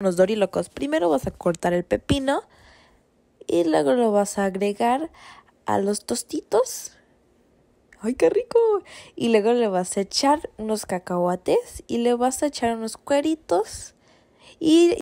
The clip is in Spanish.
unos dorilocos. Primero vas a cortar el pepino y luego lo vas a agregar a los tostitos. ¡Ay, qué rico! Y luego le vas a echar unos cacahuates y le vas a echar unos cueritos. Y